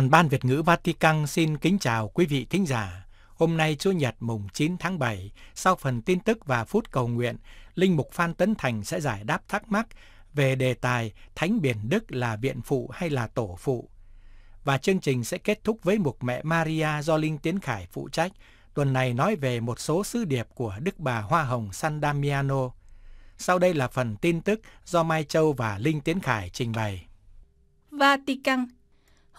Đoàn Ban Việt ngữ Vatican xin kính chào quý vị thính giả. Hôm nay Chủ nhật mùng 9 tháng 7, sau phần tin tức và phút cầu nguyện, Linh Mục Phan Tấn Thành sẽ giải đáp thắc mắc về đề tài Thánh Biển Đức là viện phụ hay là tổ phụ. Và chương trình sẽ kết thúc với mục mẹ Maria do Linh Tiến Khải phụ trách, tuần này nói về một số sứ điệp của Đức bà Hoa Hồng San Damiano. Sau đây là phần tin tức do Mai Châu và Linh Tiến Khải trình bày. Vatican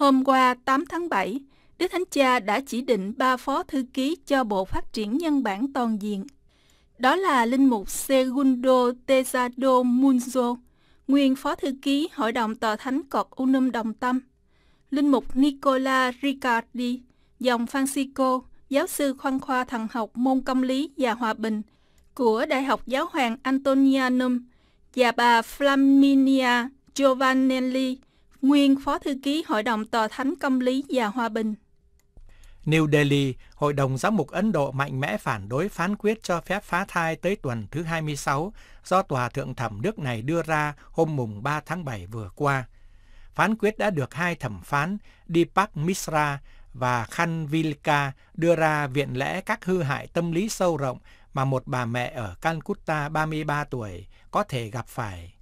Hôm qua 8 tháng 7, Đức Thánh Cha đã chỉ định ba phó thư ký cho Bộ Phát triển Nhân bản Toàn diện. Đó là Linh mục Segundo Tezado Munzo, nguyên phó thư ký Hội đồng Tòa Thánh Cọt Unum Đồng Tâm, Linh mục Nicola Riccardi, dòng Francisco, giáo sư khoan khoa thần học môn công lý và hòa bình của Đại học Giáo hoàng Antonianum và bà Flaminia Giovanelli, nguyên Phó Thư ký Hội đồng Tòa Thánh Công lý và Hòa bình. New Delhi, Hội đồng Giám mục Ấn Độ mạnh mẽ phản đối phán quyết cho phép phá thai tới tuần thứ 26 do Tòa Thượng thẩm nước này đưa ra hôm mùng 3 tháng 7 vừa qua. Phán quyết đã được hai thẩm phán Deepak Misra và Khan Vilka đưa ra viện lẽ các hư hại tâm lý sâu rộng mà một bà mẹ ở Calcutta 33 tuổi có thể gặp phải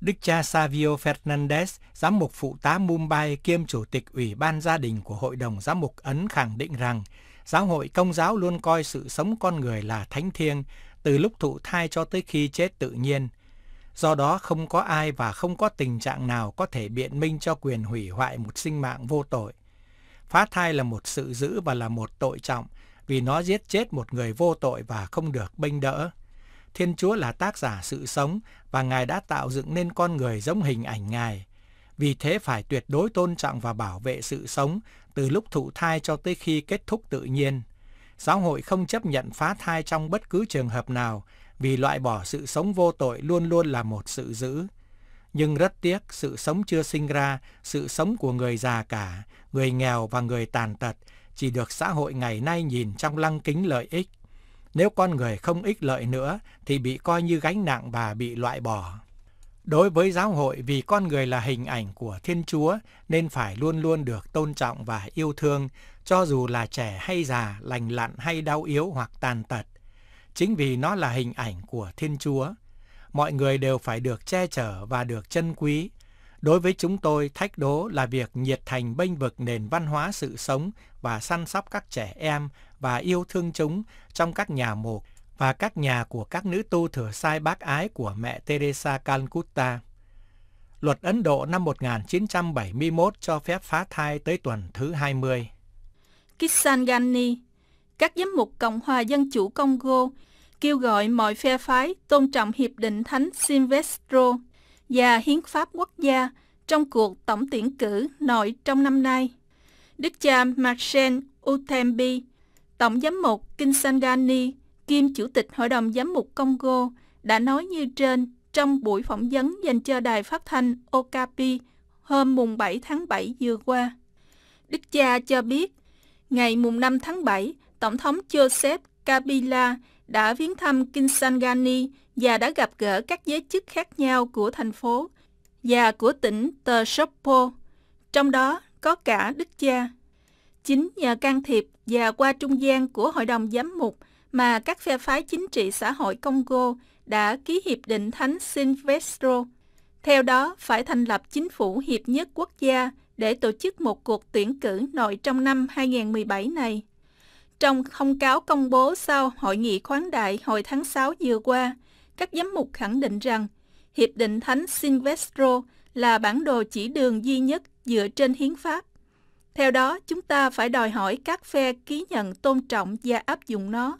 Đức cha Savio Fernandez, giám mục phụ tá Mumbai kiêm chủ tịch Ủy ban gia đình của Hội đồng Giám mục Ấn khẳng định rằng giáo hội công giáo luôn coi sự sống con người là thánh thiêng, từ lúc thụ thai cho tới khi chết tự nhiên. Do đó không có ai và không có tình trạng nào có thể biện minh cho quyền hủy hoại một sinh mạng vô tội. Phá thai là một sự giữ và là một tội trọng vì nó giết chết một người vô tội và không được bênh đỡ. Thiên Chúa là tác giả sự sống và Ngài đã tạo dựng nên con người giống hình ảnh Ngài. Vì thế phải tuyệt đối tôn trọng và bảo vệ sự sống từ lúc thụ thai cho tới khi kết thúc tự nhiên. Giáo hội không chấp nhận phá thai trong bất cứ trường hợp nào vì loại bỏ sự sống vô tội luôn luôn là một sự dữ. Nhưng rất tiếc sự sống chưa sinh ra, sự sống của người già cả, người nghèo và người tàn tật chỉ được xã hội ngày nay nhìn trong lăng kính lợi ích nếu con người không ích lợi nữa thì bị coi như gánh nặng và bị loại bỏ. Đối với giáo hội vì con người là hình ảnh của Thiên Chúa nên phải luôn luôn được tôn trọng và yêu thương cho dù là trẻ hay già, lành lặn hay đau yếu hoặc tàn tật. Chính vì nó là hình ảnh của Thiên Chúa, mọi người đều phải được che chở và được trân quý. Đối với chúng tôi, thách đố là việc nhiệt thành bênh vực nền văn hóa sự sống và săn sóc các trẻ em và yêu thương chúng trong các nhà mộ và các nhà của các nữ tu thừa sai bác ái của mẹ Teresa Calcutta. Luật Ấn Độ năm 1971 cho phép phá thai tới tuần thứ 20. Kissan Gandhi, các giám mục Cộng hòa Dân chủ Congo kêu gọi mọi phe phái tôn trọng Hiệp định Thánh Silvestro và Hiến pháp quốc gia trong cuộc tổng tuyển cử nội trong năm nay. Đức cha Marcel Utembi, Tổng giám mục Kinsangani, kiêm chủ tịch Hội đồng giám mục Congo, đã nói như trên trong buổi phỏng vấn dành cho đài phát thanh Okapi hôm mùng 7 tháng 7 vừa qua. Đức cha cho biết, ngày mùng 5 tháng 7, Tổng thống Joseph Kabila đã viếng thăm Kinsangani và đã gặp gỡ các giới chức khác nhau của thành phố và của tỉnh Tờ trong đó có cả Đức cha. Chính nhờ can thiệp và qua trung gian của Hội đồng Giám mục mà các phe phái chính trị xã hội Congo đã ký Hiệp định Thánh Silvestro. Theo đó, phải thành lập chính phủ hiệp nhất quốc gia để tổ chức một cuộc tuyển cử nội trong năm 2017 này. Trong thông cáo công bố sau hội nghị khoáng đại hồi tháng 6 vừa qua, các giám mục khẳng định rằng Hiệp định Thánh Silvestro là bản đồ chỉ đường duy nhất dựa trên hiến pháp theo đó, chúng ta phải đòi hỏi các phe ký nhận tôn trọng và áp dụng nó.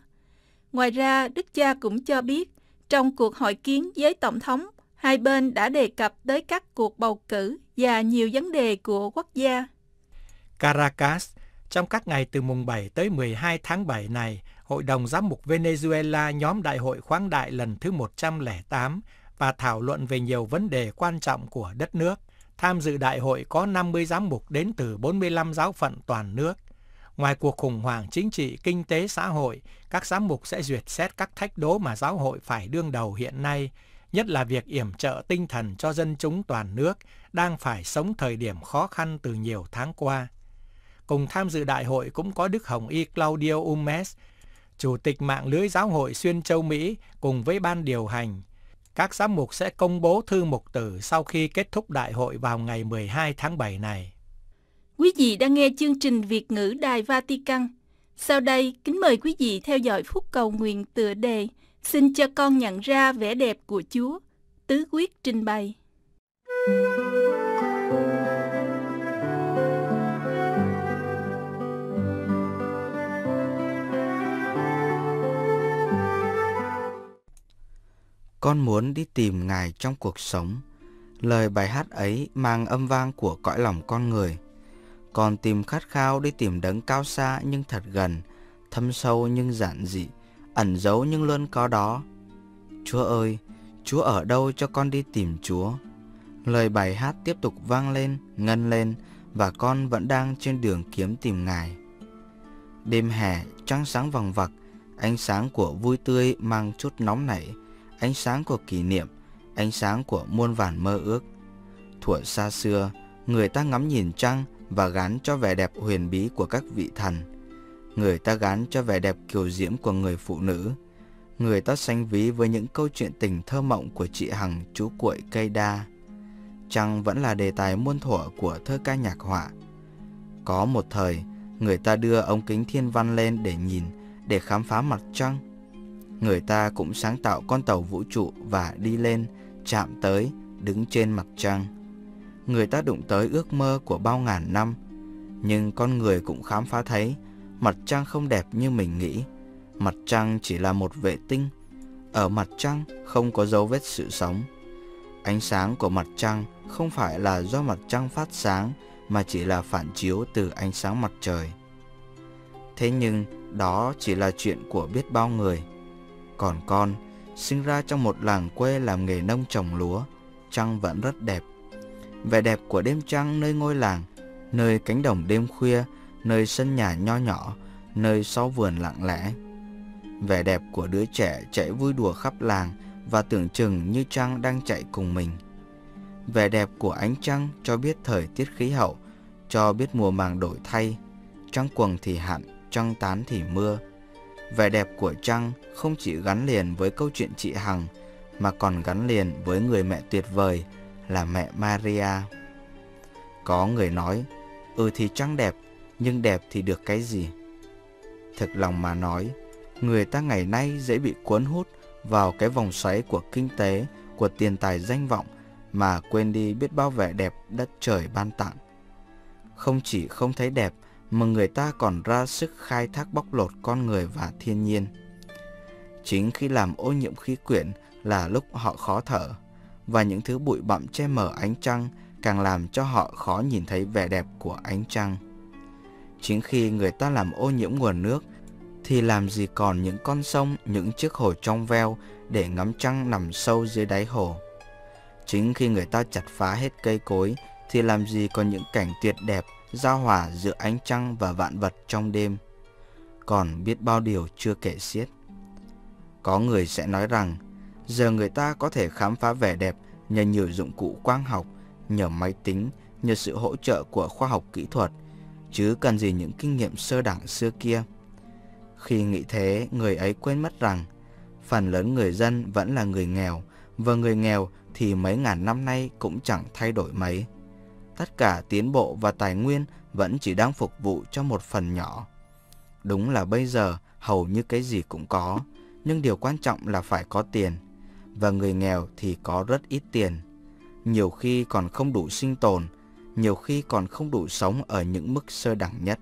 Ngoài ra, Đức cha cũng cho biết, trong cuộc hội kiến với Tổng thống, hai bên đã đề cập tới các cuộc bầu cử và nhiều vấn đề của quốc gia. Caracas, trong các ngày từ mùng 7 tới 12 tháng 7 này, Hội đồng Giám mục Venezuela nhóm đại hội khoáng đại lần thứ 108 và thảo luận về nhiều vấn đề quan trọng của đất nước. Tham dự đại hội có 50 giám mục đến từ 45 giáo phận toàn nước. Ngoài cuộc khủng hoảng chính trị, kinh tế, xã hội, các giám mục sẽ duyệt xét các thách đố mà giáo hội phải đương đầu hiện nay, nhất là việc yểm trợ tinh thần cho dân chúng toàn nước đang phải sống thời điểm khó khăn từ nhiều tháng qua. Cùng tham dự đại hội cũng có Đức Hồng Y Claudio Umes, Chủ tịch mạng lưới giáo hội xuyên châu Mỹ cùng với ban điều hành, các giám mục sẽ công bố thư mục tử sau khi kết thúc đại hội vào ngày 12 tháng 7 này. Quý vị đang nghe chương trình Việt ngữ Đài Vatican. Sau đây, kính mời quý vị theo dõi phút cầu nguyện tựa đề Xin cho con nhận ra vẻ đẹp của Chúa, tứ quyết trình bày. Música con muốn đi tìm ngài trong cuộc sống lời bài hát ấy mang âm vang của cõi lòng con người con tìm khát khao đi tìm đấng cao xa nhưng thật gần thâm sâu nhưng giản dị ẩn giấu nhưng luôn có đó chúa ơi chúa ở đâu cho con đi tìm chúa lời bài hát tiếp tục vang lên ngân lên và con vẫn đang trên đường kiếm tìm ngài đêm hè trăng sáng vòng vặc ánh sáng của vui tươi mang chút nóng nảy ánh sáng của kỷ niệm, ánh sáng của muôn vàn mơ ước. Thuở xa xưa, người ta ngắm nhìn trăng và gán cho vẻ đẹp huyền bí của các vị thần. Người ta gán cho vẻ đẹp kiều diễm của người phụ nữ. Người ta sánh ví với những câu chuyện tình thơ mộng của chị Hằng chú cuội cây đa. Trăng vẫn là đề tài muôn thuở của thơ ca nhạc họa. Có một thời, người ta đưa ống kính thiên văn lên để nhìn, để khám phá mặt trăng người ta cũng sáng tạo con tàu vũ trụ và đi lên, chạm tới, đứng trên mặt trăng. Người ta đụng tới ước mơ của bao ngàn năm, nhưng con người cũng khám phá thấy mặt trăng không đẹp như mình nghĩ. Mặt trăng chỉ là một vệ tinh. Ở mặt trăng không có dấu vết sự sống. Ánh sáng của mặt trăng không phải là do mặt trăng phát sáng mà chỉ là phản chiếu từ ánh sáng mặt trời. Thế nhưng đó chỉ là chuyện của biết bao người còn con, sinh ra trong một làng quê làm nghề nông trồng lúa, trăng vẫn rất đẹp. Vẻ đẹp của đêm trăng nơi ngôi làng, nơi cánh đồng đêm khuya, nơi sân nhà nho nhỏ, nơi sau vườn lặng lẽ. Vẻ đẹp của đứa trẻ chạy vui đùa khắp làng và tưởng chừng như trăng đang chạy cùng mình. Vẻ đẹp của ánh trăng cho biết thời tiết khí hậu, cho biết mùa màng đổi thay, trăng quầng thì hạn, trăng tán thì mưa, Vẻ đẹp của Trăng không chỉ gắn liền với câu chuyện chị Hằng mà còn gắn liền với người mẹ tuyệt vời là mẹ Maria. Có người nói, ừ thì Trăng đẹp, nhưng đẹp thì được cái gì? Thực lòng mà nói, người ta ngày nay dễ bị cuốn hút vào cái vòng xoáy của kinh tế, của tiền tài danh vọng mà quên đi biết bao vẻ đẹp đất trời ban tặng. Không chỉ không thấy đẹp mà người ta còn ra sức khai thác bóc lột con người và thiên nhiên. Chính khi làm ô nhiễm khí quyển là lúc họ khó thở, và những thứ bụi bặm che mờ ánh trăng càng làm cho họ khó nhìn thấy vẻ đẹp của ánh trăng. Chính khi người ta làm ô nhiễm nguồn nước, thì làm gì còn những con sông, những chiếc hồ trong veo để ngắm trăng nằm sâu dưới đáy hồ. Chính khi người ta chặt phá hết cây cối, thì làm gì còn những cảnh tuyệt đẹp giao hòa giữa ánh trăng và vạn vật trong đêm. Còn biết bao điều chưa kể xiết. Có người sẽ nói rằng, giờ người ta có thể khám phá vẻ đẹp nhờ nhiều dụng cụ quang học, nhờ máy tính, nhờ sự hỗ trợ của khoa học kỹ thuật, chứ cần gì những kinh nghiệm sơ đẳng xưa kia. Khi nghĩ thế, người ấy quên mất rằng, phần lớn người dân vẫn là người nghèo, và người nghèo thì mấy ngàn năm nay cũng chẳng thay đổi mấy tất cả tiến bộ và tài nguyên vẫn chỉ đang phục vụ cho một phần nhỏ. Đúng là bây giờ hầu như cái gì cũng có, nhưng điều quan trọng là phải có tiền. Và người nghèo thì có rất ít tiền. Nhiều khi còn không đủ sinh tồn, nhiều khi còn không đủ sống ở những mức sơ đẳng nhất.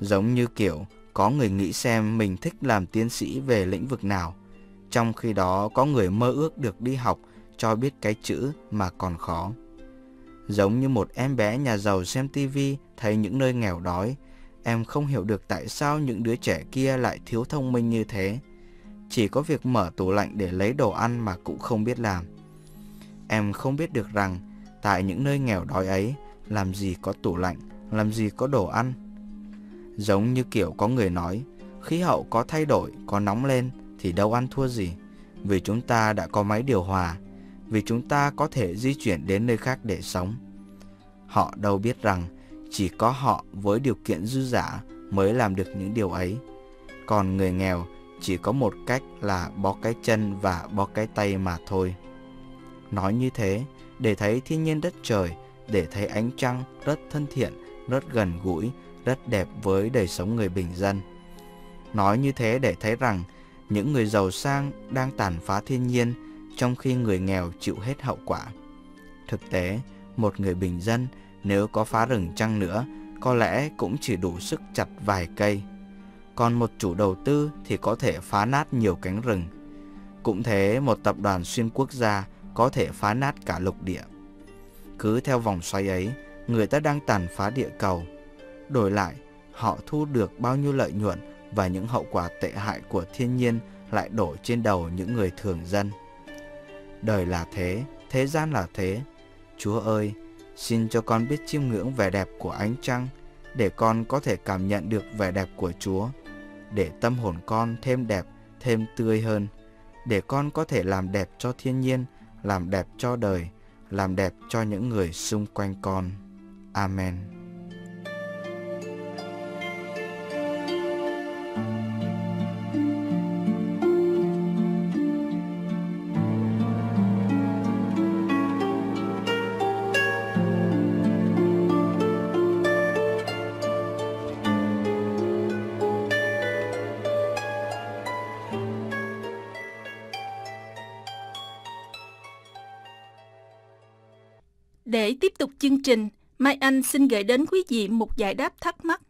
Giống như kiểu có người nghĩ xem mình thích làm tiến sĩ về lĩnh vực nào, trong khi đó có người mơ ước được đi học cho biết cái chữ mà còn khó. Giống như một em bé nhà giàu xem tivi thấy những nơi nghèo đói, em không hiểu được tại sao những đứa trẻ kia lại thiếu thông minh như thế. Chỉ có việc mở tủ lạnh để lấy đồ ăn mà cũng không biết làm. Em không biết được rằng tại những nơi nghèo đói ấy làm gì có tủ lạnh, làm gì có đồ ăn. Giống như kiểu có người nói, khí hậu có thay đổi, có nóng lên thì đâu ăn thua gì, vì chúng ta đã có máy điều hòa vì chúng ta có thể di chuyển đến nơi khác để sống. Họ đâu biết rằng chỉ có họ với điều kiện dư giả mới làm được những điều ấy. Còn người nghèo chỉ có một cách là bó cái chân và bó cái tay mà thôi. Nói như thế, để thấy thiên nhiên đất trời, để thấy ánh trăng rất thân thiện, rất gần gũi, rất đẹp với đời sống người bình dân. Nói như thế để thấy rằng những người giàu sang đang tàn phá thiên nhiên trong khi người nghèo chịu hết hậu quả. Thực tế, một người bình dân nếu có phá rừng chăng nữa, có lẽ cũng chỉ đủ sức chặt vài cây. Còn một chủ đầu tư thì có thể phá nát nhiều cánh rừng. Cũng thế, một tập đoàn xuyên quốc gia có thể phá nát cả lục địa. Cứ theo vòng xoay ấy, người ta đang tàn phá địa cầu. Đổi lại, họ thu được bao nhiêu lợi nhuận và những hậu quả tệ hại của thiên nhiên lại đổ trên đầu những người thường dân. Đời là thế, thế gian là thế. Chúa ơi, xin cho con biết chiêm ngưỡng vẻ đẹp của ánh trăng để con có thể cảm nhận được vẻ đẹp của Chúa, để tâm hồn con thêm đẹp, thêm tươi hơn, để con có thể làm đẹp cho thiên nhiên, làm đẹp cho đời, làm đẹp cho những người xung quanh con. Amen. Để tiếp tục chương trình, Mai Anh xin gửi đến quý vị một giải đáp thắc mắc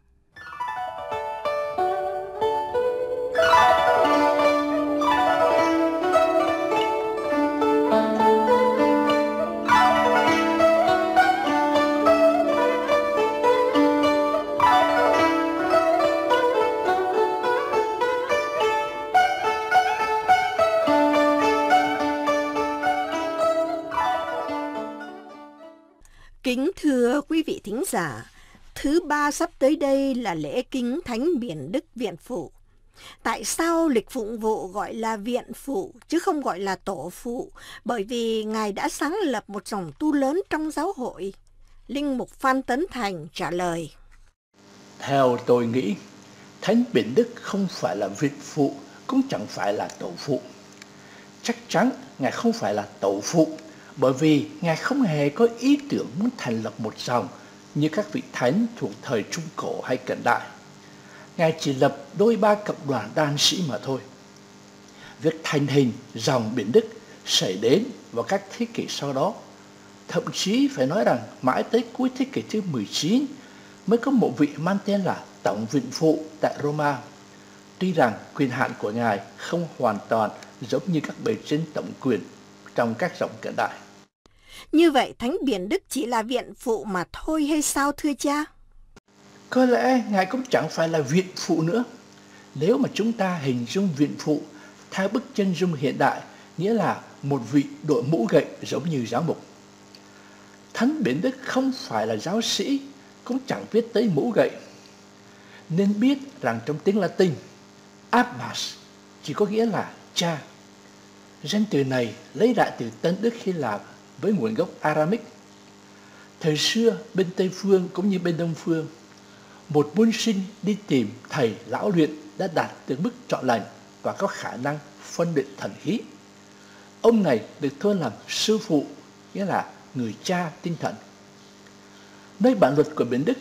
giả, thứ ba sắp tới đây là lễ kính thánh biển Đức Viện phụ Tại sao lịch phụng vụ gọi là viện phụ chứ không gọi là tổ phụ? Bởi vì Ngài đã sáng lập một dòng tu lớn trong giáo hội. Linh Mục Phan Tấn Thành trả lời. Theo tôi nghĩ, Thánh Biển Đức không phải là viện phụ, cũng chẳng phải là tổ phụ. Chắc chắn Ngài không phải là tổ phụ, bởi vì Ngài không hề có ý tưởng muốn thành lập một dòng như các vị thánh thuộc thời Trung Cổ hay cận đại. Ngài chỉ lập đôi ba tập đoàn đan sĩ mà thôi. Việc thành hình dòng biển Đức xảy đến vào các thế kỷ sau đó. Thậm chí phải nói rằng mãi tới cuối thế kỷ thứ 19 mới có một vị mang tên là Tổng Vịnh Phụ tại Roma. Tuy rằng quyền hạn của Ngài không hoàn toàn giống như các bề trên tổng quyền trong các dòng cận đại. Như vậy Thánh Biển Đức chỉ là viện phụ mà thôi hay sao thưa cha? Có lẽ Ngài cũng chẳng phải là viện phụ nữa. Nếu mà chúng ta hình dung viện phụ theo bức chân dung hiện đại, nghĩa là một vị đội mũ gậy giống như giáo mục. Thánh Biển Đức không phải là giáo sĩ, cũng chẳng biết tới mũ gậy. Nên biết rằng trong tiếng Latin, Abbas chỉ có nghĩa là cha. Danh từ này lấy lại từ tên Đức Hy Lạp với nguồn gốc Aramic. Thời xưa, bên Tây Phương cũng như bên Đông Phương, một môn sinh đi tìm thầy lão luyện đã đạt được mức trọn lành và có khả năng phân định thần khí. Ông này được thua làm sư phụ, nghĩa là người cha tinh thần. Nơi bản luật của Biển Đức,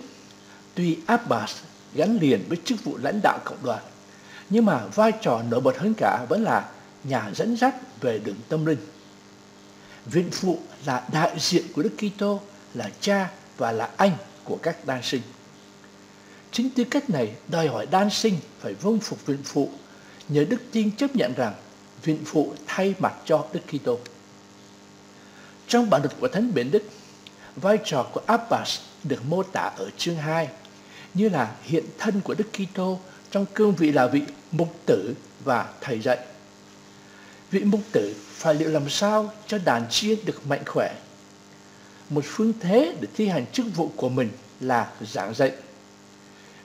tuy Abbas gắn liền với chức vụ lãnh đạo cộng đoàn, nhưng mà vai trò nổi bật hơn cả vẫn là nhà dẫn dắt về đường tâm linh. Viện phụ là đại diện của Đức Kitô, là cha và là anh của các đan sinh. Chính tư cách này đòi hỏi đan sinh phải vâng phục viện phụ nhờ đức tin chấp nhận rằng viện phụ thay mặt cho Đức Kitô. Trong bản luật của Thánh Biển Đức, vai trò của Abbas được mô tả ở chương 2 như là hiện thân của Đức Kitô trong cương vị là vị mục tử và thầy dạy vị mục tử phải liệu làm sao cho đàn chiên được mạnh khỏe. Một phương thế để thi hành chức vụ của mình là giảng dạy.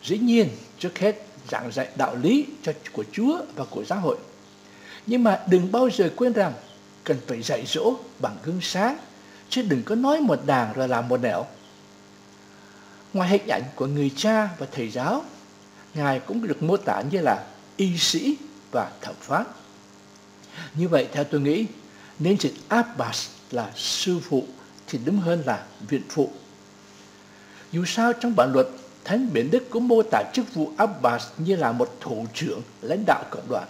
Dĩ nhiên, trước hết giảng dạy đạo lý cho của Chúa và của giáo hội. Nhưng mà đừng bao giờ quên rằng cần phải dạy dỗ bằng gương sáng, chứ đừng có nói một đàng rồi làm một nẻo. Ngoài hình ảnh của người cha và thầy giáo, Ngài cũng được mô tả như là y sĩ và thẩm phán. Như vậy theo tôi nghĩ nên dịch Abbas là sư phụ thì đúng hơn là viện phụ. Dù sao trong bản luật, Thánh Biển Đức cũng mô tả chức vụ Abbas như là một thủ trưởng lãnh đạo cộng đoàn.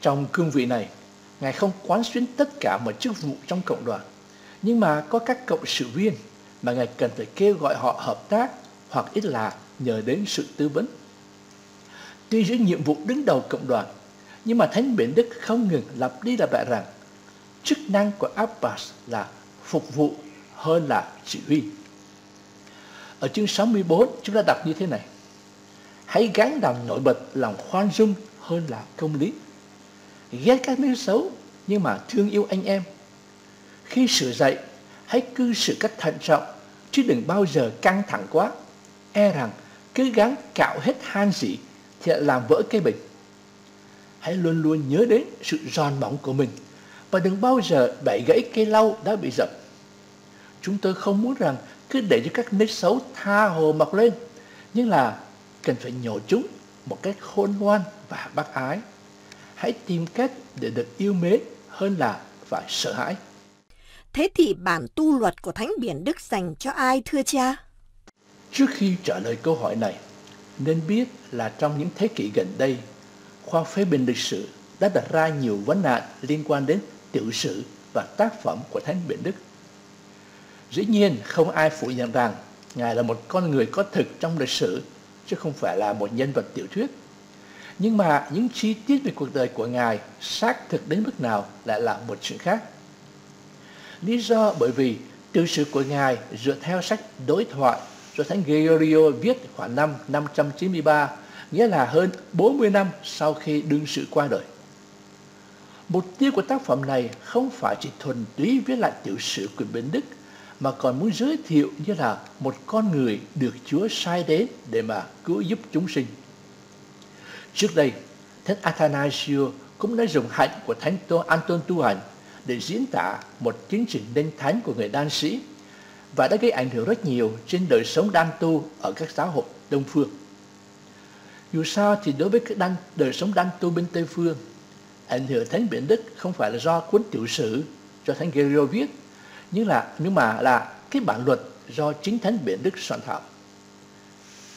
Trong cương vị này, Ngài không quán xuyến tất cả mọi chức vụ trong cộng đoàn, nhưng mà có các cộng sự viên mà Ngài cần phải kêu gọi họ hợp tác hoặc ít là nhờ đến sự tư vấn. Tuy giữ nhiệm vụ đứng đầu cộng đoàn, nhưng mà Thánh Biển Đức không ngừng lặp đi lặp lại rằng chức năng của Abbas là phục vụ hơn là chỉ huy. Ở chương 64 chúng ta đọc như thế này. Hãy gắn làm nổi bật lòng khoan dung hơn là công lý. Ghét các nước xấu nhưng mà thương yêu anh em. Khi sửa dạy, hãy cư xử cách thận trọng chứ đừng bao giờ căng thẳng quá. E rằng cứ gắng cạo hết han dĩ thì lại làm vỡ cây bình hãy luôn luôn nhớ đến sự giòn bóng của mình và đừng bao giờ bẻ gãy cây lau đã bị dập. Chúng tôi không muốn rằng cứ để cho các nếp xấu tha hồ mọc lên, nhưng là cần phải nhổ chúng một cách khôn ngoan và bác ái. Hãy tìm cách để được yêu mến hơn là phải sợ hãi. Thế thì bản tu luật của Thánh Biển Đức dành cho ai thưa cha? Trước khi trả lời câu hỏi này, nên biết là trong những thế kỷ gần đây, khoa phê bình lịch sử đã đặt ra nhiều vấn nạn liên quan đến tiểu sử và tác phẩm của Thánh Biển Đức. Dĩ nhiên, không ai phủ nhận rằng Ngài là một con người có thực trong lịch sử, chứ không phải là một nhân vật tiểu thuyết. Nhưng mà những chi tiết về cuộc đời của Ngài xác thực đến mức nào lại là một chuyện khác. Lý do bởi vì tiểu sử của Ngài dựa theo sách đối thoại do Thánh Gregorio viết khoảng năm 593 nghĩa là hơn 40 năm sau khi đương sự qua đời. Mục tiêu của tác phẩm này không phải chỉ thuần túy viết lại tiểu sử của Bến Đức, mà còn muốn giới thiệu như là một con người được Chúa sai đến để mà cứu giúp chúng sinh. Trước đây, Thánh Athanasio cũng đã dùng hạnh của Thánh Tô Anton Tu Hành để diễn tả một tiến trình đinh thánh của người đan sĩ và đã gây ảnh hưởng rất nhiều trên đời sống đan tu ở các xã hội Đông Phương. Dù sao thì đối với cái đăng, đời sống đăng tu bên Tây Phương, ảnh hưởng Thánh Biển Đức không phải là do cuốn tiểu sử do Thánh Gregor viết, nhưng là nhưng mà là cái bản luật do chính Thánh Biển Đức soạn thảo.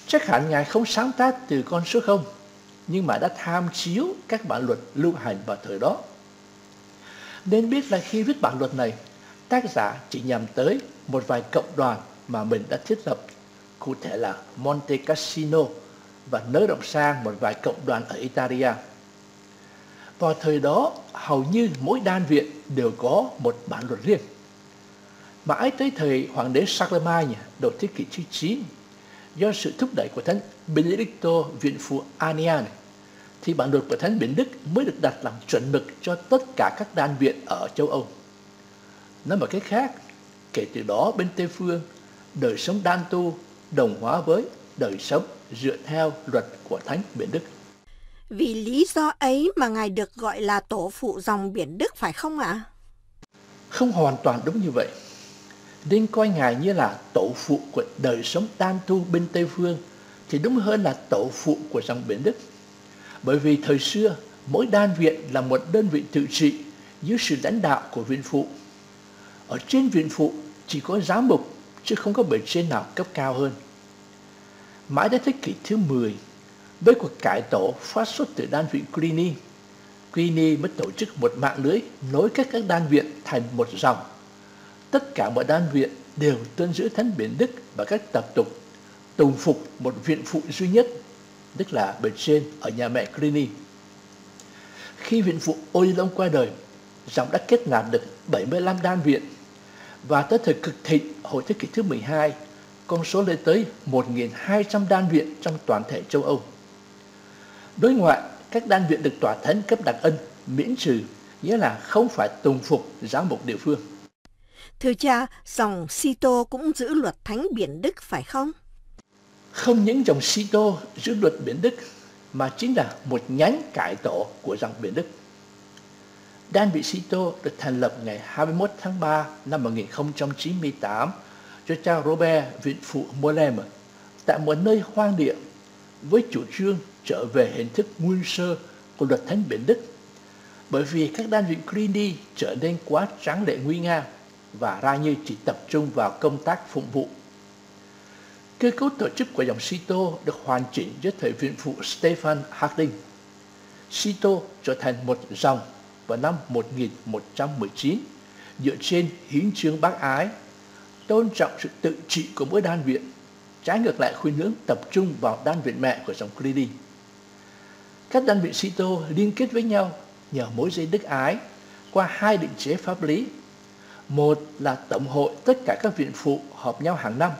Chắc hẳn Ngài không sáng tác từ con số không, nhưng mà đã tham chiếu các bản luật lưu hành vào thời đó. Nên biết là khi viết bản luật này, tác giả chỉ nhằm tới một vài cộng đoàn mà mình đã thiết lập, cụ thể là Monte Cassino và nới rộng sang một vài cộng đoàn ở Italia. Vào thời đó, hầu như mỗi đan viện đều có một bản luật riêng. Mãi tới thời hoàng đế Charlemagne đầu thế kỷ thứ 9, do sự thúc đẩy của thánh Benedicto viện phụ Anian, thì bản luật của thánh biển Đức mới được đặt làm chuẩn mực cho tất cả các đan viện ở châu Âu. Nói một cách khác, kể từ đó bên Tây Phương, đời sống đan tu đồng hóa với đời sống dựa theo luật của Thánh Biển Đức. Vì lý do ấy mà Ngài được gọi là tổ phụ dòng Biển Đức phải không ạ? Không hoàn toàn đúng như vậy. Nên coi Ngài như là tổ phụ của đời sống tam tu bên Tây Phương thì đúng hơn là tổ phụ của dòng Biển Đức. Bởi vì thời xưa, mỗi đan viện là một đơn vị tự trị dưới sự lãnh đạo của viện phụ. Ở trên viện phụ chỉ có giám mục chứ không có bề trên nào cấp cao hơn mãi đến thế kỷ thứ 10, với cuộc cải tổ phát xuất từ đơn viện Cluny, Cluny mới tổ chức một mạng lưới nối kết các đơn viện thành một dòng. Tất cả mọi đơn viện đều tuân giữ thánh biển Đức và các tập tục tùng phục một viện phụ duy nhất, tức là bề trên ở nhà mẹ Cluny. Khi viện phụ Odilon qua đời, dòng đã kết nạp được 75 đan viện và tới thời cực thịnh hồi thế kỷ thứ 12 con số lên tới 1.200 đan viện trong toàn thể châu Âu. Đối ngoại, các đan viện được tòa thánh cấp đặc ân, miễn trừ, nghĩa là không phải tùng phục giáo mục địa phương. Thưa cha, dòng Sito cũng giữ luật thánh biển Đức phải không? Không những dòng Sito giữ luật biển Đức, mà chính là một nhánh cải tổ của dòng biển Đức. Đan vị Sito được thành lập ngày 21 tháng 3 năm 1098 cho cha Robert Vịnh Phụ Morem tại một nơi hoang địa với chủ trương trở về hình thức nguyên sơ của luật thánh biển Đức bởi vì các đan viện Crini trở nên quá tráng lệ nguy nga và ra như chỉ tập trung vào công tác phục vụ. Cơ cấu tổ chức của dòng Sito được hoàn chỉnh dưới thời viện phụ Stefan Harding. Sito trở thành một dòng vào năm 1119 dựa trên hiến chương bác ái tôn trọng sự tự trị của mỗi đan viện, trái ngược lại khuyên hướng tập trung vào đan viện mẹ của dòng Clidin. Các đan viện Sito liên kết với nhau nhờ mối dây đức ái qua hai định chế pháp lý. Một là tổng hội tất cả các viện phụ họp nhau hàng năm,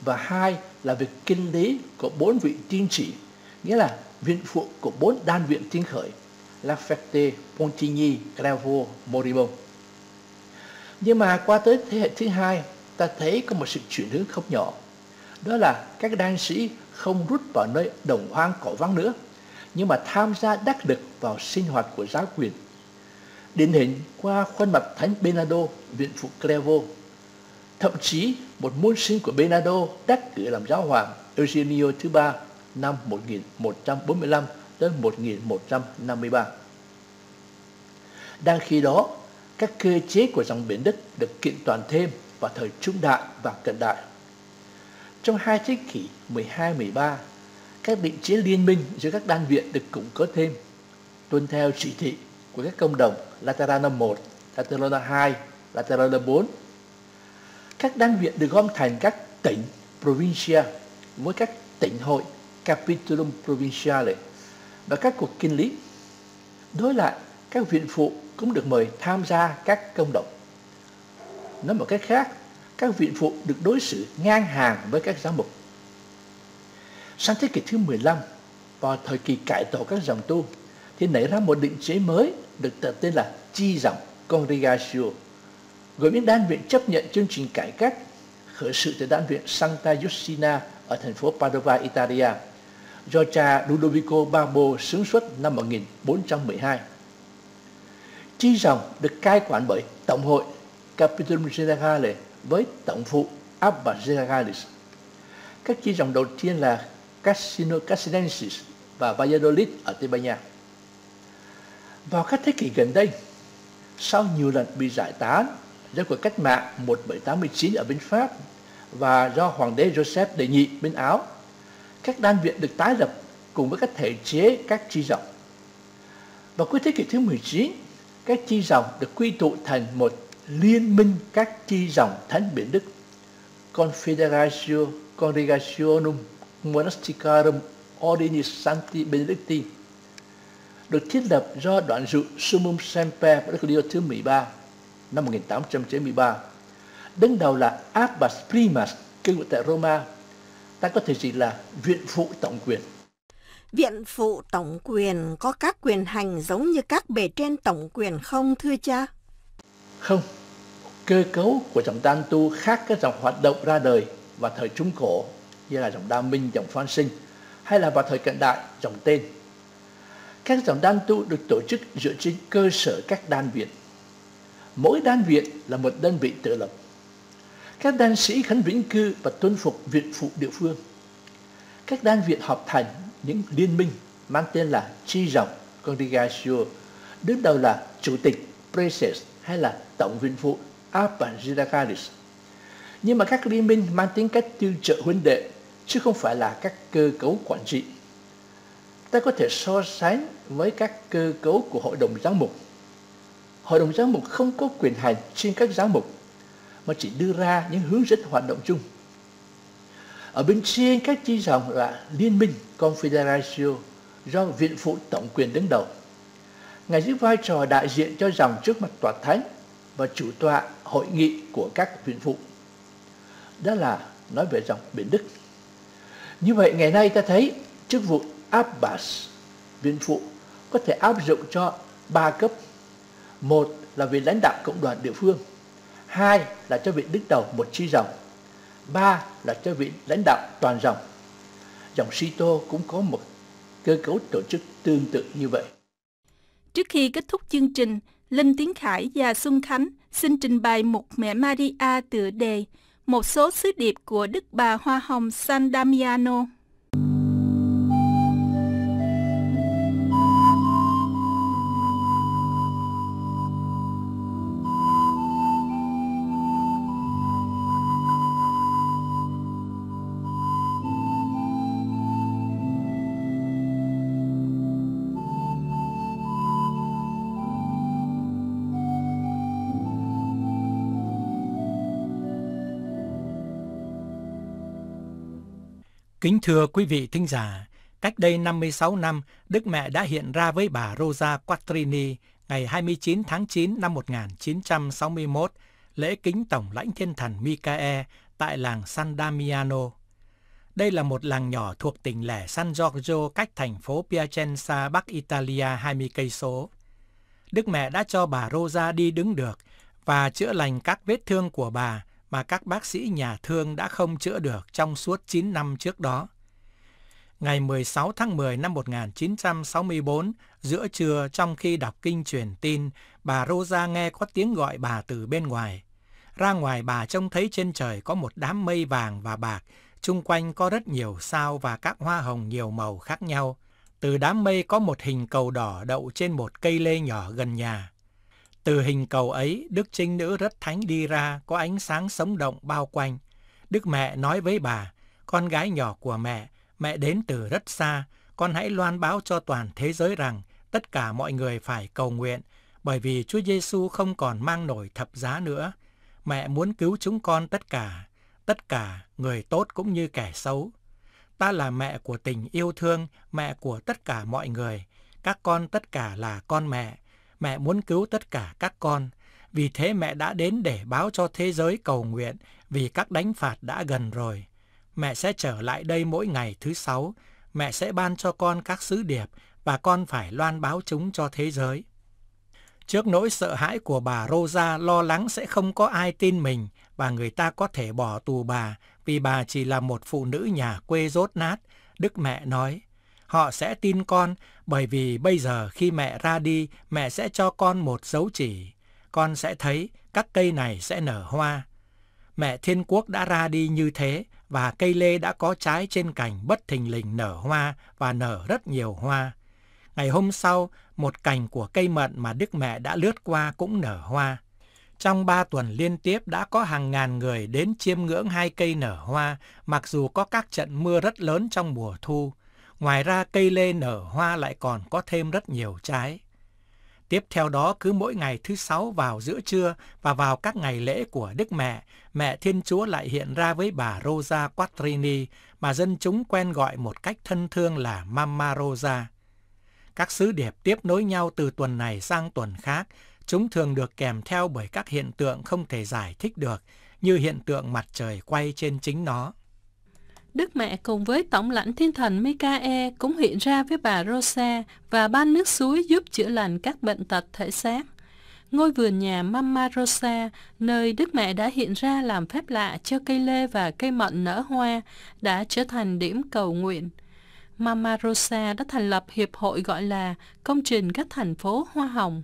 và hai là việc kinh lý của bốn vị tiên chỉ, nghĩa là viện phụ của bốn đan viện tiên khởi Laferte, Pontigny, Gravo, Moribond. Nhưng mà qua tới thế hệ thứ hai, ta thấy có một sự chuyển hướng không nhỏ. Đó là các đan sĩ không rút vào nơi đồng hoang cỏ vắng nữa, nhưng mà tham gia đắc lực vào sinh hoạt của giáo quyền. Điển hình qua khuôn mặt Thánh Bernardo, viện phụ Clevo. Thậm chí một môn sinh của Bernardo đắc cử làm giáo hoàng Eugenio thứ ba năm 1145 đến 1153. Đang khi đó, các cơ chế của dòng biển Đức được kiện toàn thêm và thời trung đại và cận đại. Trong hai thế kỷ 12-13, các định chế liên minh giữa các đan viện được củng cố thêm, tuân theo chỉ thị của các công đồng Lateranum I, Lateranum II, Lateranum IV Các đan viện được gom thành các tỉnh, provincia, với các tỉnh hội, capitulum provinciale, và các cuộc kinh lý. Đối lại, các viện phụ cũng được mời tham gia các công đồng nói một cách khác các viện phụ được đối xử ngang hàng với các giám mục sang thế kỷ thứ 15 vào thời kỳ cải tổ các dòng tu thì nảy ra một định chế mới được đặt tên là chi dòng congregatio gồm những đan viện chấp nhận chương trình cải cách khởi sự từ đan viện Santa Justina ở thành phố Padova, Italia do cha Ludovico Babo xướng xuất năm 1412. Chi dòng được cai quản bởi Tổng hội Capitulum Generale với tổng phụ Abba Generalis. Các chi dòng đầu tiên là Casino Casinensis và Valladolid ở Tây Ban Nha. Vào các thế kỷ gần đây, sau nhiều lần bị giải tán do cuộc cách mạng 1789 ở bên Pháp và do Hoàng đế Joseph đề nhị bên Áo, các đan viện được tái lập cùng với các thể chế các chi dòng. Vào cuối thế kỷ thứ 19, các chi dòng được quy tụ thành một liên minh các chi dòng thánh biển Đức Confederatio Congregationum Monasticarum Ordinis Sancti Benedicti được thiết lập do đoạn dụ Summum Semper Bergoglio thứ 13 năm 1893. Đứng đầu là Abbas Primas, kêu tại Roma, ta có thể dịch là Viện Phụ Tổng Quyền. Viện Phụ Tổng Quyền có các quyền hành giống như các bề trên Tổng Quyền không thưa cha? Không, cơ cấu của dòng tam tu khác các dòng hoạt động ra đời và thời trung cổ như là dòng đa minh, dòng phan sinh hay là vào thời cận đại dòng tên. Các dòng đan tu được tổ chức dựa trên cơ sở các đan viện. Mỗi đan viện là một đơn vị tự lập. Các đan sĩ khánh vĩnh cư và tuân phục viện phụ địa phương. Các đan viện hợp thành những liên minh mang tên là chi dòng congregatio, đứng đầu là chủ tịch, preses hay là tổng viện phụ Alban Zidakaris. Nhưng mà các liên minh mang tính cách tiêu trợ huynh đệ, chứ không phải là các cơ cấu quản trị. Ta có thể so sánh với các cơ cấu của hội đồng giám mục. Hội đồng giám mục không có quyền hành trên các giám mục, mà chỉ đưa ra những hướng dẫn hoạt động chung. Ở bên trên các chi dòng là Liên minh Confederatio do Viện phụ Tổng quyền đứng đầu. Ngài giữ vai trò đại diện cho dòng trước mặt tòa thánh và chủ tọa hội nghị của các huyện phụ. Đó là nói về dòng biển Đức. Như vậy ngày nay ta thấy chức vụ Abbas, viên phụ, có thể áp dụng cho ba cấp. Một là vị lãnh đạo cộng đoàn địa phương. Hai là cho vị đứng đầu một chi dòng. Ba là cho vị lãnh đạo toàn dòng. Dòng Sito cũng có một cơ cấu tổ chức tương tự như vậy. Trước khi kết thúc chương trình, Linh Tiến Khải và Xuân Khánh xin trình bày một mẹ Maria tựa đề Một số sứ điệp của Đức bà Hoa Hồng San Damiano. Kính thưa quý vị thính giả, cách đây 56 năm, Đức Mẹ đã hiện ra với bà Rosa Quattrini ngày 29 tháng 9 năm 1961, lễ kính Tổng lãnh Thiên thần Micae tại làng San Damiano. Đây là một làng nhỏ thuộc tỉnh lẻ San Giorgio cách thành phố Piacenza, Bắc Italia 20 cây số. Đức Mẹ đã cho bà Rosa đi đứng được và chữa lành các vết thương của bà mà các bác sĩ nhà thương đã không chữa được trong suốt 9 năm trước đó. Ngày 16 tháng 10 năm 1964, giữa trưa trong khi đọc kinh truyền tin, bà Rosa nghe có tiếng gọi bà từ bên ngoài. Ra ngoài bà trông thấy trên trời có một đám mây vàng và bạc, chung quanh có rất nhiều sao và các hoa hồng nhiều màu khác nhau. Từ đám mây có một hình cầu đỏ đậu trên một cây lê nhỏ gần nhà. Từ hình cầu ấy, Đức Trinh Nữ rất thánh đi ra, có ánh sáng sống động bao quanh. Đức mẹ nói với bà, con gái nhỏ của mẹ, mẹ đến từ rất xa, con hãy loan báo cho toàn thế giới rằng tất cả mọi người phải cầu nguyện, bởi vì Chúa Giêsu không còn mang nổi thập giá nữa. Mẹ muốn cứu chúng con tất cả, tất cả, người tốt cũng như kẻ xấu. Ta là mẹ của tình yêu thương, mẹ của tất cả mọi người. Các con tất cả là con mẹ, mẹ muốn cứu tất cả các con. Vì thế mẹ đã đến để báo cho thế giới cầu nguyện vì các đánh phạt đã gần rồi. Mẹ sẽ trở lại đây mỗi ngày thứ sáu. Mẹ sẽ ban cho con các sứ điệp và con phải loan báo chúng cho thế giới. Trước nỗi sợ hãi của bà Rosa lo lắng sẽ không có ai tin mình và người ta có thể bỏ tù bà vì bà chỉ là một phụ nữ nhà quê rốt nát, Đức Mẹ nói, Họ sẽ tin con bởi vì bây giờ khi mẹ ra đi, mẹ sẽ cho con một dấu chỉ. Con sẽ thấy các cây này sẽ nở hoa. Mẹ thiên quốc đã ra đi như thế và cây lê đã có trái trên cành bất thình lình nở hoa và nở rất nhiều hoa. Ngày hôm sau, một cành của cây mận mà Đức Mẹ đã lướt qua cũng nở hoa. Trong ba tuần liên tiếp đã có hàng ngàn người đến chiêm ngưỡng hai cây nở hoa, mặc dù có các trận mưa rất lớn trong mùa thu. Ngoài ra cây lê nở hoa lại còn có thêm rất nhiều trái. Tiếp theo đó cứ mỗi ngày thứ sáu vào giữa trưa và vào các ngày lễ của Đức Mẹ, Mẹ Thiên Chúa lại hiện ra với bà Rosa Quattrini mà dân chúng quen gọi một cách thân thương là Mama Rosa. Các sứ điệp tiếp nối nhau từ tuần này sang tuần khác, chúng thường được kèm theo bởi các hiện tượng không thể giải thích được như hiện tượng mặt trời quay trên chính nó. Đức Mẹ cùng với Tổng lãnh Thiên thần Micae cũng hiện ra với bà Rosa và ban nước suối giúp chữa lành các bệnh tật thể xác. Ngôi vườn nhà Mama Rosa, nơi Đức Mẹ đã hiện ra làm phép lạ cho cây lê và cây mận nở hoa, đã trở thành điểm cầu nguyện. Mama Rosa đã thành lập hiệp hội gọi là Công trình các thành phố Hoa Hồng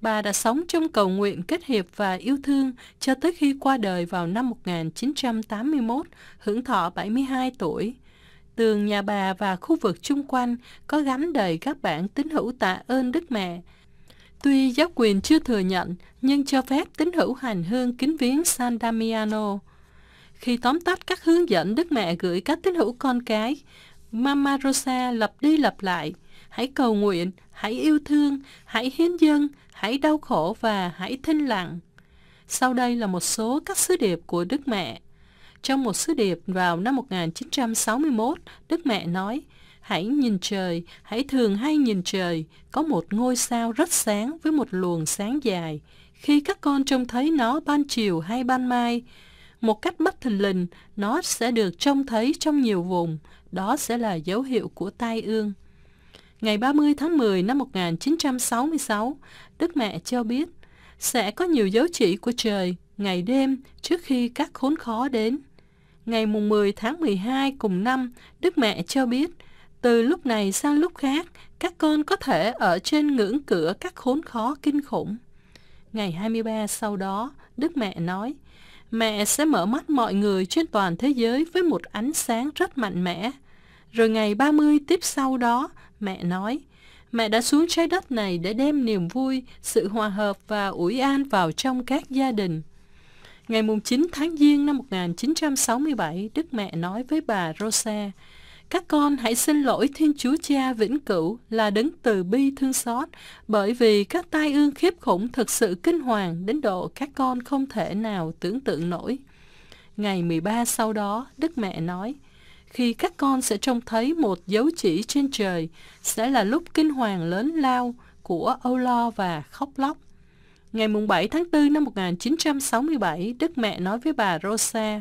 bà đã sống trong cầu nguyện kết hiệp và yêu thương cho tới khi qua đời vào năm 1981, hưởng thọ 72 tuổi. Tường nhà bà và khu vực chung quanh có gắn đầy các bản tín hữu tạ ơn Đức Mẹ. Tuy giáo quyền chưa thừa nhận, nhưng cho phép tín hữu hành hương kính viếng San Damiano. Khi tóm tắt các hướng dẫn Đức Mẹ gửi các tín hữu con cái, Mama Rosa lặp đi lặp lại, hãy cầu nguyện, hãy yêu thương, hãy hiến dân, hãy đau khổ và hãy thinh lặng. Sau đây là một số các sứ điệp của Đức Mẹ. Trong một sứ điệp vào năm 1961, Đức Mẹ nói, Hãy nhìn trời, hãy thường hay nhìn trời, có một ngôi sao rất sáng với một luồng sáng dài. Khi các con trông thấy nó ban chiều hay ban mai, một cách bất thình lình, nó sẽ được trông thấy trong nhiều vùng, đó sẽ là dấu hiệu của tai ương ngày 30 tháng 10 năm 1966, Đức Mẹ cho biết sẽ có nhiều dấu chỉ của trời ngày đêm trước khi các khốn khó đến. Ngày mùng 10 tháng 12 cùng năm, Đức Mẹ cho biết từ lúc này sang lúc khác, các con có thể ở trên ngưỡng cửa các khốn khó kinh khủng. Ngày 23 sau đó, Đức Mẹ nói, Mẹ sẽ mở mắt mọi người trên toàn thế giới với một ánh sáng rất mạnh mẽ. Rồi ngày 30 tiếp sau đó, mẹ nói. Mẹ đã xuống trái đất này để đem niềm vui, sự hòa hợp và ủi an vào trong các gia đình. Ngày 9 tháng Giêng năm 1967, Đức Mẹ nói với bà Rosa, các con hãy xin lỗi Thiên Chúa Cha vĩnh cửu là đấng từ bi thương xót, bởi vì các tai ương khiếp khủng thực sự kinh hoàng đến độ các con không thể nào tưởng tượng nổi. Ngày 13 sau đó, Đức Mẹ nói, khi các con sẽ trông thấy một dấu chỉ trên trời, sẽ là lúc kinh hoàng lớn lao của âu lo và khóc lóc. Ngày 7 tháng 4 năm 1967, Đức Mẹ nói với bà Rosa,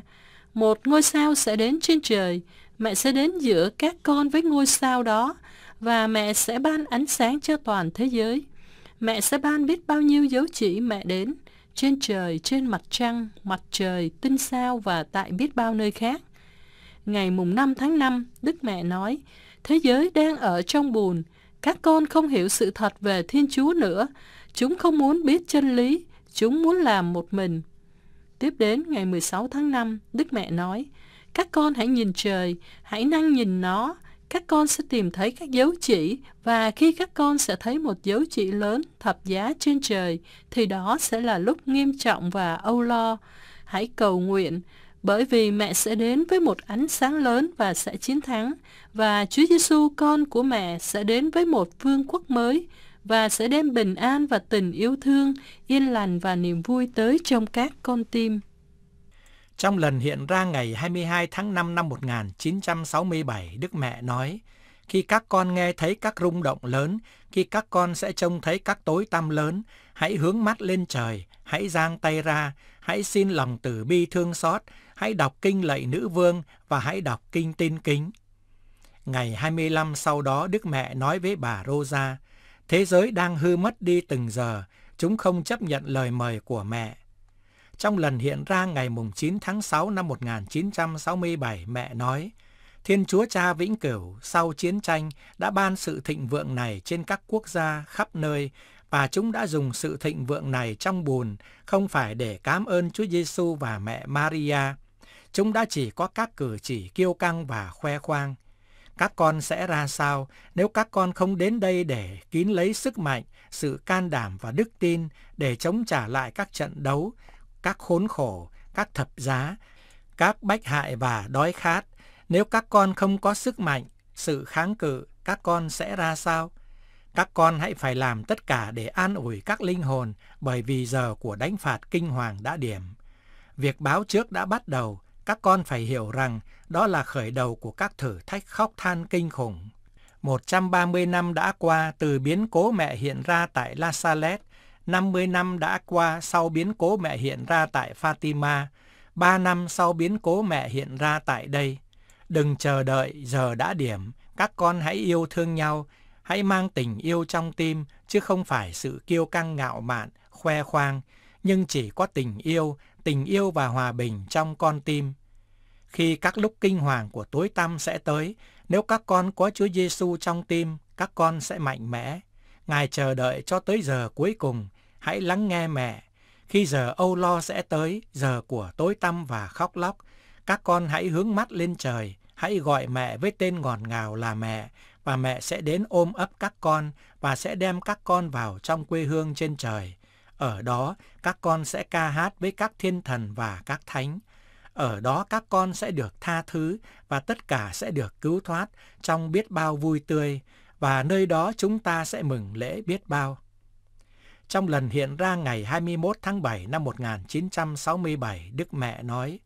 một ngôi sao sẽ đến trên trời, mẹ sẽ đến giữa các con với ngôi sao đó, và mẹ sẽ ban ánh sáng cho toàn thế giới. Mẹ sẽ ban biết bao nhiêu dấu chỉ mẹ đến, trên trời, trên mặt trăng, mặt trời, tinh sao và tại biết bao nơi khác ngày mùng 5 tháng 5, Đức Mẹ nói, Thế giới đang ở trong buồn, các con không hiểu sự thật về Thiên Chúa nữa, chúng không muốn biết chân lý, chúng muốn làm một mình. Tiếp đến ngày 16 tháng 5, Đức Mẹ nói, các con hãy nhìn trời, hãy năng nhìn nó, các con sẽ tìm thấy các dấu chỉ và khi các con sẽ thấy một dấu chỉ lớn thập giá trên trời thì đó sẽ là lúc nghiêm trọng và âu lo. Hãy cầu nguyện, bởi vì mẹ sẽ đến với một ánh sáng lớn và sẽ chiến thắng, và Chúa Giêsu con của mẹ sẽ đến với một vương quốc mới và sẽ đem bình an và tình yêu thương, yên lành và niềm vui tới trong các con tim. Trong lần hiện ra ngày 22 tháng 5 năm 1967, Đức Mẹ nói, khi các con nghe thấy các rung động lớn, khi các con sẽ trông thấy các tối tăm lớn, hãy hướng mắt lên trời, hãy giang tay ra, hãy xin lòng từ bi thương xót, hãy đọc kinh lạy nữ vương và hãy đọc kinh tin kính. Ngày 25 sau đó Đức Mẹ nói với bà Rosa, thế giới đang hư mất đi từng giờ, chúng không chấp nhận lời mời của mẹ. Trong lần hiện ra ngày 9 tháng 6 năm 1967, mẹ nói, Thiên Chúa Cha Vĩnh Cửu sau chiến tranh đã ban sự thịnh vượng này trên các quốc gia khắp nơi và chúng đã dùng sự thịnh vượng này trong buồn không phải để cảm ơn Chúa Giêsu và mẹ Maria chúng đã chỉ có các cử chỉ kiêu căng và khoe khoang. Các con sẽ ra sao nếu các con không đến đây để kín lấy sức mạnh, sự can đảm và đức tin để chống trả lại các trận đấu, các khốn khổ, các thập giá, các bách hại và đói khát. Nếu các con không có sức mạnh, sự kháng cự, các con sẽ ra sao? Các con hãy phải làm tất cả để an ủi các linh hồn bởi vì giờ của đánh phạt kinh hoàng đã điểm. Việc báo trước đã bắt đầu các con phải hiểu rằng đó là khởi đầu của các thử thách khóc than kinh khủng. 130 năm đã qua từ biến cố mẹ hiện ra tại La Salette, 50 năm đã qua sau biến cố mẹ hiện ra tại Fatima, 3 năm sau biến cố mẹ hiện ra tại đây. Đừng chờ đợi, giờ đã điểm. Các con hãy yêu thương nhau, hãy mang tình yêu trong tim, chứ không phải sự kiêu căng ngạo mạn, khoe khoang. Nhưng chỉ có tình yêu tình yêu và hòa bình trong con tim. Khi các lúc kinh hoàng của tối tăm sẽ tới, nếu các con có Chúa Giêsu trong tim, các con sẽ mạnh mẽ. Ngài chờ đợi cho tới giờ cuối cùng, hãy lắng nghe mẹ. Khi giờ âu lo sẽ tới, giờ của tối tăm và khóc lóc, các con hãy hướng mắt lên trời, hãy gọi mẹ với tên ngọt ngào là mẹ, và mẹ sẽ đến ôm ấp các con và sẽ đem các con vào trong quê hương trên trời. Ở đó, các con sẽ ca hát với các thiên thần và các thánh. Ở đó các con sẽ được tha thứ và tất cả sẽ được cứu thoát trong biết bao vui tươi và nơi đó chúng ta sẽ mừng lễ biết bao. Trong lần hiện ra ngày 21 tháng 7 năm 1967, Đức Mẹ nói,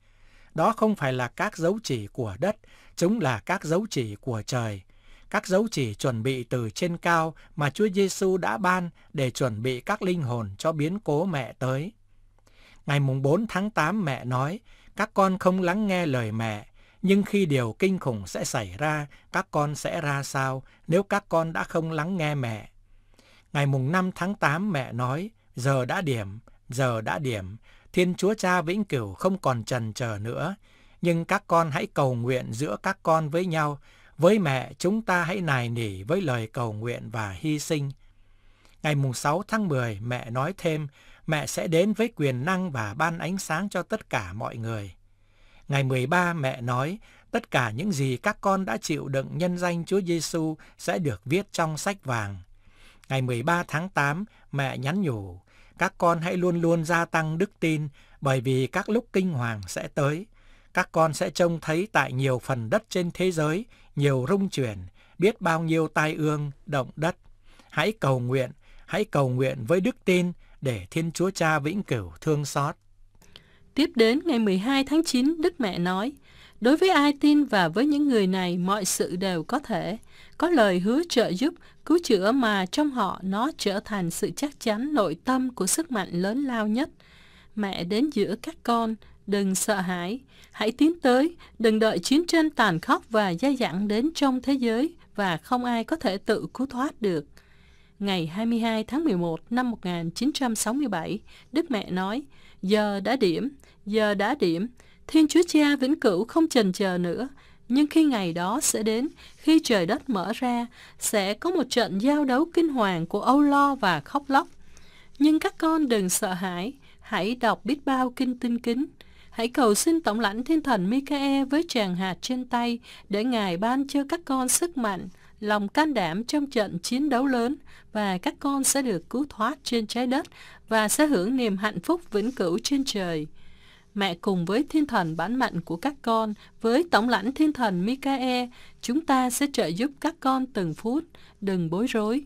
đó không phải là các dấu chỉ của đất, chúng là các dấu chỉ của trời, các dấu chỉ chuẩn bị từ trên cao mà Chúa Giêsu đã ban để chuẩn bị các linh hồn cho biến cố mẹ tới. Ngày mùng 4 tháng 8 mẹ nói, các con không lắng nghe lời mẹ, nhưng khi điều kinh khủng sẽ xảy ra, các con sẽ ra sao nếu các con đã không lắng nghe mẹ? Ngày mùng 5 tháng 8 mẹ nói, giờ đã điểm, giờ đã điểm, Thiên Chúa Cha vĩnh cửu không còn trần chờ nữa, nhưng các con hãy cầu nguyện giữa các con với nhau với mẹ, chúng ta hãy nài nỉ với lời cầu nguyện và hy sinh. Ngày mùng 6 tháng 10, mẹ nói thêm, mẹ sẽ đến với quyền năng và ban ánh sáng cho tất cả mọi người. Ngày 13, mẹ nói, tất cả những gì các con đã chịu đựng nhân danh Chúa Giêsu sẽ được viết trong sách vàng. Ngày 13 tháng 8, mẹ nhắn nhủ, các con hãy luôn luôn gia tăng đức tin bởi vì các lúc kinh hoàng sẽ tới. Các con sẽ trông thấy tại nhiều phần đất trên thế giới nhiều rung chuyển, biết bao nhiêu tai ương, động đất. Hãy cầu nguyện, hãy cầu nguyện với đức tin để Thiên Chúa Cha vĩnh cửu thương xót. Tiếp đến ngày 12 tháng 9, Đức Mẹ nói, Đối với ai tin và với những người này, mọi sự đều có thể. Có lời hứa trợ giúp, cứu chữa mà trong họ nó trở thành sự chắc chắn nội tâm của sức mạnh lớn lao nhất. Mẹ đến giữa các con, Đừng sợ hãi, hãy tiến tới, đừng đợi chiến tranh tàn khốc và dai dẳng đến trong thế giới và không ai có thể tự cứu thoát được. Ngày 22 tháng 11 năm 1967, Đức Mẹ nói, giờ đã điểm, giờ đã điểm, Thiên Chúa Cha vĩnh cửu không chần chờ nữa, nhưng khi ngày đó sẽ đến, khi trời đất mở ra, sẽ có một trận giao đấu kinh hoàng của âu lo và khóc lóc. Nhưng các con đừng sợ hãi, hãy đọc biết bao kinh tinh kính, Hãy cầu xin Tổng lãnh Thiên thần Micae với tràng hạt trên tay để Ngài ban cho các con sức mạnh, lòng can đảm trong trận chiến đấu lớn và các con sẽ được cứu thoát trên trái đất và sẽ hưởng niềm hạnh phúc vĩnh cửu trên trời. Mẹ cùng với thiên thần bản mạnh của các con, với tổng lãnh thiên thần Micae, chúng ta sẽ trợ giúp các con từng phút, đừng bối rối.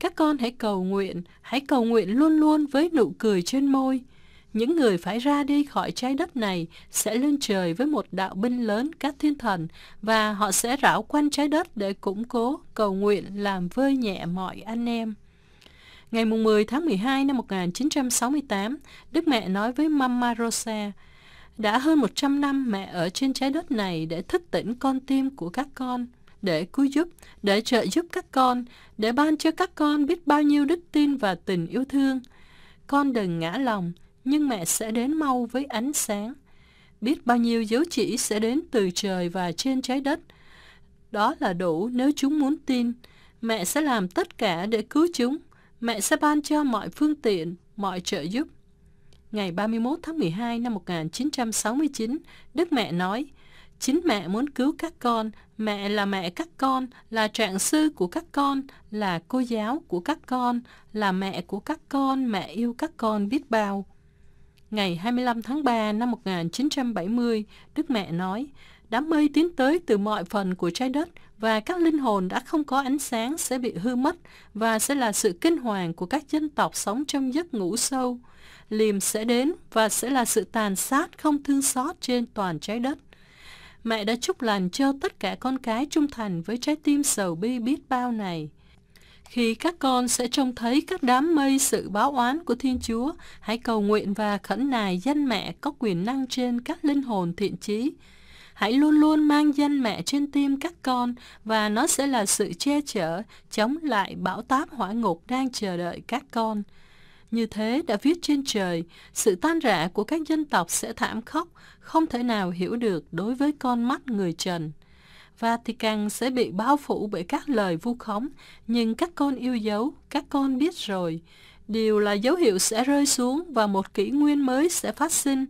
Các con hãy cầu nguyện, hãy cầu nguyện luôn luôn với nụ cười trên môi những người phải ra đi khỏi trái đất này sẽ lên trời với một đạo binh lớn các thiên thần và họ sẽ rảo quanh trái đất để củng cố, cầu nguyện làm vơi nhẹ mọi anh em. Ngày 10 tháng 12 năm 1968, Đức Mẹ nói với Mama Rosa, đã hơn 100 năm mẹ ở trên trái đất này để thức tỉnh con tim của các con, để cứu giúp, để trợ giúp các con, để ban cho các con biết bao nhiêu đức tin và tình yêu thương. Con đừng ngã lòng, nhưng mẹ sẽ đến mau với ánh sáng. Biết bao nhiêu dấu chỉ sẽ đến từ trời và trên trái đất. Đó là đủ nếu chúng muốn tin. Mẹ sẽ làm tất cả để cứu chúng. Mẹ sẽ ban cho mọi phương tiện, mọi trợ giúp. Ngày 31 tháng 12 năm 1969, Đức Mẹ nói, Chính mẹ muốn cứu các con, mẹ là mẹ các con, là trạng sư của các con, là cô giáo của các con, là mẹ của các con, mẹ yêu các con biết bao. Ngày 25 tháng 3 năm 1970, Đức Mẹ nói, đám mây tiến tới từ mọi phần của trái đất và các linh hồn đã không có ánh sáng sẽ bị hư mất và sẽ là sự kinh hoàng của các dân tộc sống trong giấc ngủ sâu. Liềm sẽ đến và sẽ là sự tàn sát không thương xót trên toàn trái đất. Mẹ đã chúc lành cho tất cả con cái trung thành với trái tim sầu bi biết bao này khi các con sẽ trông thấy các đám mây sự báo oán của Thiên Chúa, hãy cầu nguyện và khẩn nài danh mẹ có quyền năng trên các linh hồn thiện trí. Hãy luôn luôn mang danh mẹ trên tim các con và nó sẽ là sự che chở, chống lại bão táp hỏa ngục đang chờ đợi các con. Như thế đã viết trên trời, sự tan rã của các dân tộc sẽ thảm khốc, không thể nào hiểu được đối với con mắt người trần. Vatican sẽ bị bao phủ bởi các lời vu khống, nhưng các con yêu dấu, các con biết rồi. Điều là dấu hiệu sẽ rơi xuống và một kỷ nguyên mới sẽ phát sinh.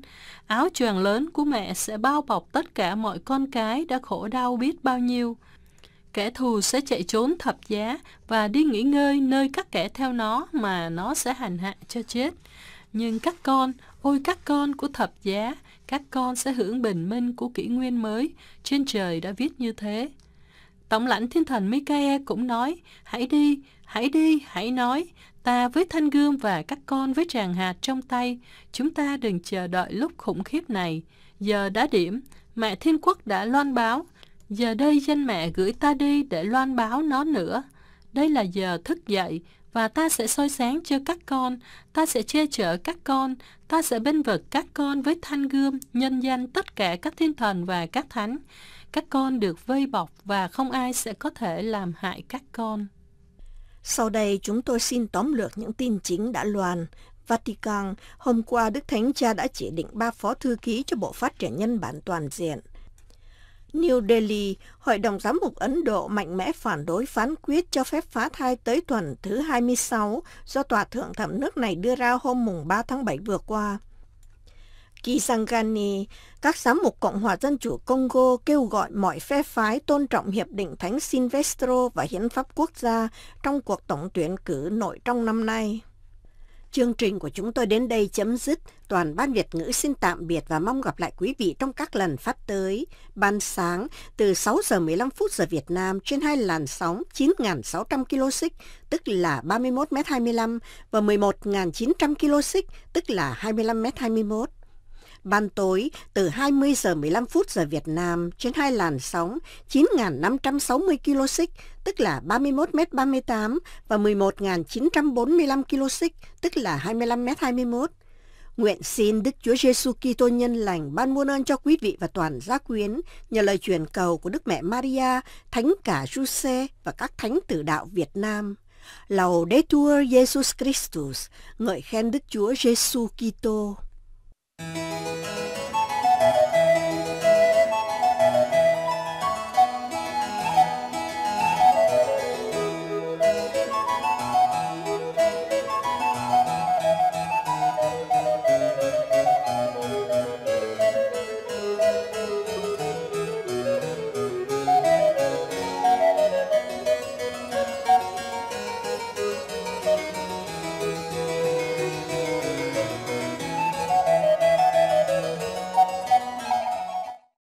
Áo choàng lớn của mẹ sẽ bao bọc tất cả mọi con cái đã khổ đau biết bao nhiêu. Kẻ thù sẽ chạy trốn thập giá và đi nghỉ ngơi nơi các kẻ theo nó mà nó sẽ hành hạ cho chết. Nhưng các con, ôi các con của thập giá, các con sẽ hưởng bình minh của kỷ nguyên mới, trên trời đã viết như thế. Tổng lãnh thiên thần Micae cũng nói, hãy đi, hãy đi, hãy nói, ta với thanh gươm và các con với tràng hạt trong tay, chúng ta đừng chờ đợi lúc khủng khiếp này. Giờ đã điểm, mẹ thiên quốc đã loan báo, giờ đây danh mẹ gửi ta đi để loan báo nó nữa. Đây là giờ thức dậy, và ta sẽ soi sáng cho các con, ta sẽ che chở các con, ta sẽ bên vực các con với thanh gươm, nhân danh tất cả các thiên thần và các thánh. Các con được vây bọc và không ai sẽ có thể làm hại các con. Sau đây chúng tôi xin tóm lược những tin chính đã loan. Vatican, hôm qua Đức Thánh Cha đã chỉ định ba phó thư ký cho Bộ Phát triển Nhân bản toàn diện – New Delhi, Hội đồng Giám mục Ấn Độ mạnh mẽ phản đối phán quyết cho phép phá thai tới tuần thứ 26 do Tòa Thượng thẩm nước này đưa ra hôm mùng 3 tháng 7 vừa qua. Kisangani, các giám mục Cộng hòa Dân chủ Congo kêu gọi mọi phe phái tôn trọng Hiệp định Thánh Silvestro và Hiến pháp quốc gia trong cuộc tổng tuyển cử nội trong năm nay. Chương trình của chúng tôi đến đây chấm dứt toàn ban Việt ngữ xin tạm biệt và mong gặp lại quý vị trong các lần phát tới. Ban sáng từ 6 giờ 15 phút giờ Việt Nam trên hai làn sóng 9.600 kHz tức là 31 m 25 và 11.900 kHz tức là 25 m 21 ban tối từ 20 giờ 15 phút giờ Việt Nam trên hai làn sóng 9.560 kHz tức là 31 m 38 và 11.945 kHz tức là 25 m 21. Nguyện xin Đức Chúa Giêsu Kitô nhân lành ban muôn ơn cho quý vị và toàn giác quyến nhờ lời truyền cầu của Đức Mẹ Maria, Thánh cả Giuse và các thánh tử đạo Việt Nam. Lầu Đế Chúa Jesus Christus, ngợi khen Đức Chúa Giêsu Kitô.